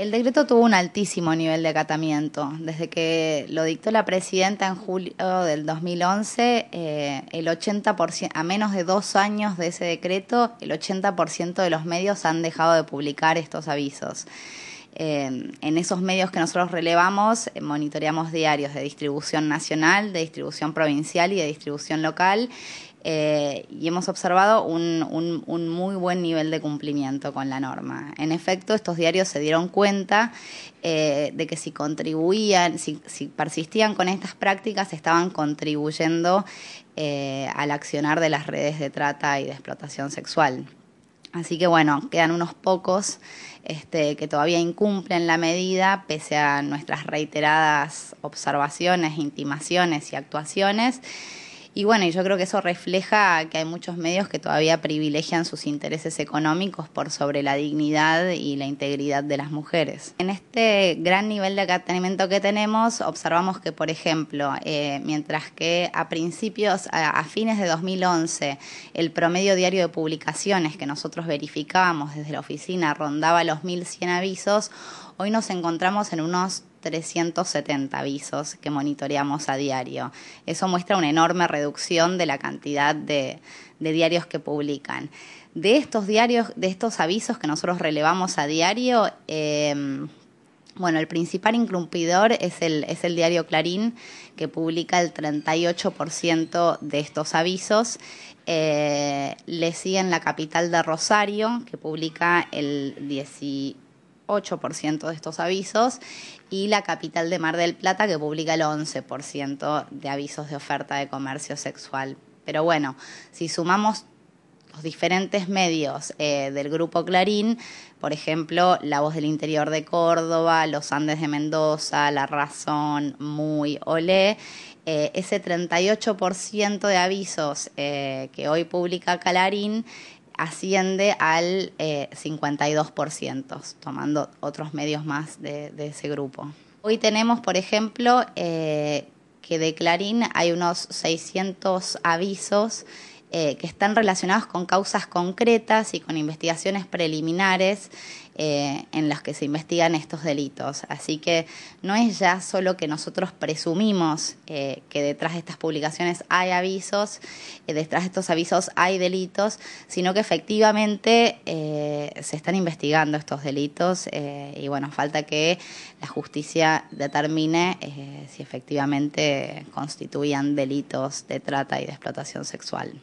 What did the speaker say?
El decreto tuvo un altísimo nivel de acatamiento. Desde que lo dictó la presidenta en julio del 2011, eh, el 80%, a menos de dos años de ese decreto, el 80% de los medios han dejado de publicar estos avisos. Em, en esos medios que nosotros relevamos, eh, monitoreamos diarios de distribución nacional, de distribución provincial y de distribución local. Eh, y hemos observado un, muy buen nivel de cumplimiento con la norma. En efecto, estos diarios se dieron cuenta eh, de que si contribuían, si, persistían con estas prácticas, estaban contribuyendo al accionar de las redes de trata y de explotación sexual. Así que bueno, quedan unos pocos este, que todavía incumplen la medida, pese a nuestras reiteradas observaciones, intimaciones y actuaciones. Y bueno, yo creo que eso refleja que hay muchos medios que todavía privilegian sus intereses económicos por sobre la dignidad y la integridad de las mujeres. En este gran nivel de acatamiento que tenemos, observamos que, por ejemplo, eh, mientras que a principios, a, a, fines de 2011, el promedio diario de publicaciones que nosotros verificábamos desde la oficina rondaba los 1.100 avisos, hoy nos encontramos en unos 370 avisos que monitoreamos a diario. Eso muestra una enorme reducción de la cantidad de, diarios que publican. De estos diarios, de estos avisos que nosotros relevamos a diario, em, bueno, el principal incumplidor es el, diario Clarín, que publica el 38% de estos avisos. Eh, le siguen la capital de Rosario, que publica el 18%. 8% de estos avisos y la capital de Mar del Plata que publica el 11% de avisos de oferta de comercio sexual. Pero bueno, si sumamos los diferentes medios eh, del grupo Clarín, por ejemplo, La Voz del Interior de Córdoba, Los Andes de Mendoza, La Razón, Muy, Olé, eh, ese 38% de avisos eh, que hoy publica Clarín asciende al 52%, eh, tomando otros medios más de, ese grupo. Hoy tenemos, por ejemplo, eh, que de Clarín hay unos 600 avisos eh, que están relacionados con causas concretas y con investigaciones preliminares eh, en los que se investigan estos delitos. Así que no es ya solo que nosotros presumimos eh, que detrás de estas publicaciones hay avisos, eh, detrás de estos avisos hay delitos, sino que efectivamente se están investigando estos delitos y bueno, falta que la justicia determine si efectivamente constituían delitos de trata y de explotación sexual.